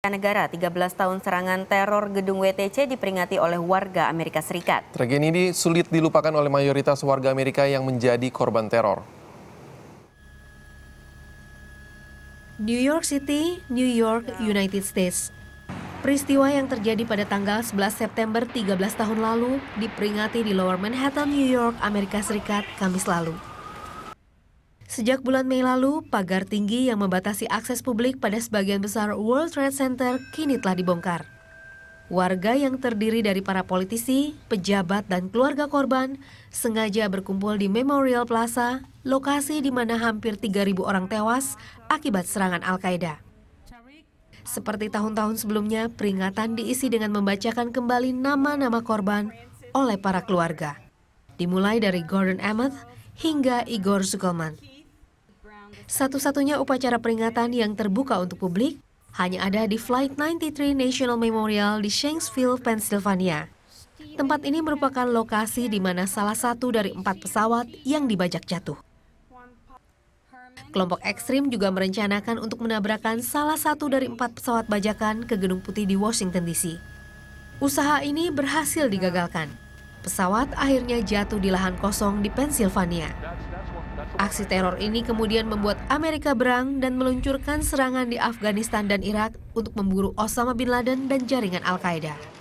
Negara 13 tahun serangan teror gedung WTC diperingati oleh warga Amerika Serikat. Tragedi ini sulit dilupakan oleh mayoritas warga Amerika yang menjadi korban teror. New York City, New York, United States. Peristiwa yang terjadi pada tanggal 11 September 13 tahun lalu diperingati di Lower Manhattan, New York, Amerika Serikat, Kamis lalu. Sejak bulan Mei lalu, pagar tinggi yang membatasi akses publik pada sebagian besar World Trade Center kini telah dibongkar. Warga yang terdiri dari para politisi, pejabat, dan keluarga korban sengaja berkumpul di Memorial Plaza, lokasi di mana hampir 3.000 orang tewas akibat serangan Al-Qaeda. Seperti tahun-tahun sebelumnya, peringatan diisi dengan membacakan kembali nama-nama korban oleh para keluarga. Dimulai dari Gordon Emmett hingga Igor Sukelman. Satu-satunya upacara peringatan yang terbuka untuk publik hanya ada di Flight 93 National Memorial di Shanksville, Pennsylvania. Tempat ini merupakan lokasi di mana salah satu dari empat pesawat yang dibajak jatuh. Kelompok ekstrim juga merencanakan untuk menabrakan salah satu dari empat pesawat bajakan ke Gedung Putih di Washington DC. Usaha ini berhasil digagalkan. Pesawat akhirnya jatuh di lahan kosong di Pennsylvania. Aksi teror ini kemudian membuat Amerika berang dan meluncurkan serangan di Afghanistan dan Irak untuk memburu Osama bin Laden dan jaringan Al-Qaeda.